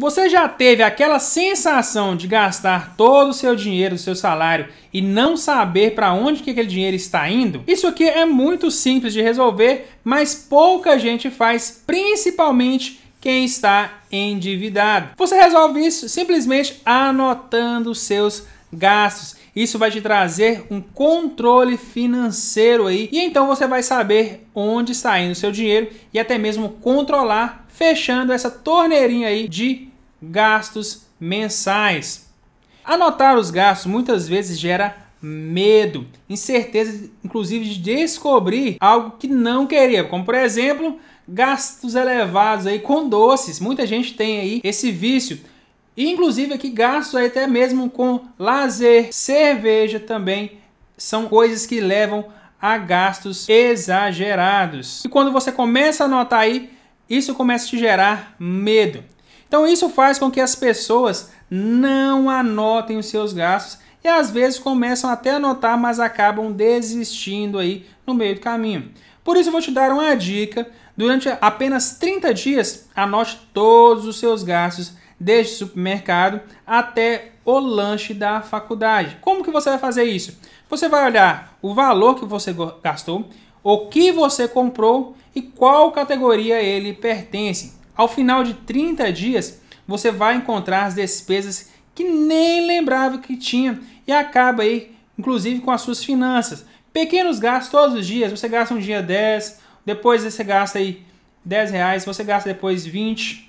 Você já teve aquela sensação de gastar todo o seu dinheiro, o seu salário e não saber para onde que aquele dinheiro está indo? Isso aqui é muito simples de resolver, mas pouca gente faz, principalmente quem está endividado. Você resolve isso simplesmente anotando seus gastos. Isso vai te trazer um controle financeiro aí e então você vai saber onde está indo o seu dinheiro e até mesmo controlar fechando essa torneirinha aí de gastos mensais. Anotar os gastos muitas vezes gera medo, incerteza, inclusive de descobrir algo que não queria, como por exemplo, gastos elevados aí com doces. Muita gente tem aí esse vício. E, inclusive aqui gastos aí até mesmo com lazer, cerveja também são coisas que levam a gastos exagerados. E quando você começa a notar aí, isso começa a te gerar medo. Então isso faz com que as pessoas não anotem os seus gastos e às vezes começam até a anotar, mas acabam desistindo aí no meio do caminho. Por isso eu vou te dar uma dica, durante apenas 30 dias, anote todos os seus gastos desde o supermercado até o lanche da faculdade. Como que você vai fazer isso? Você vai olhar o valor que você gastou, o que você comprou e qual categoria ele pertence. Ao final de 30 dias, você vai encontrar as despesas que nem lembrava que tinha e acaba aí, inclusive, com as suas finanças. Pequenos gastos todos os dias, você gasta um dia 10, depois você gasta aí 10 reais, você gasta depois 20,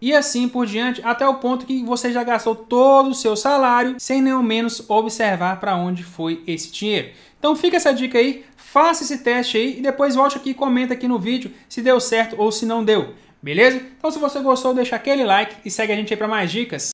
e assim por diante, até o ponto que você já gastou todo o seu salário sem nem ao menos observar para onde foi esse dinheiro. Então fica essa dica aí, faça esse teste aí e depois volte aqui e comenta aqui no vídeo se deu certo ou se não deu, beleza? Então se você gostou, deixa aquele like e segue a gente aí para mais dicas.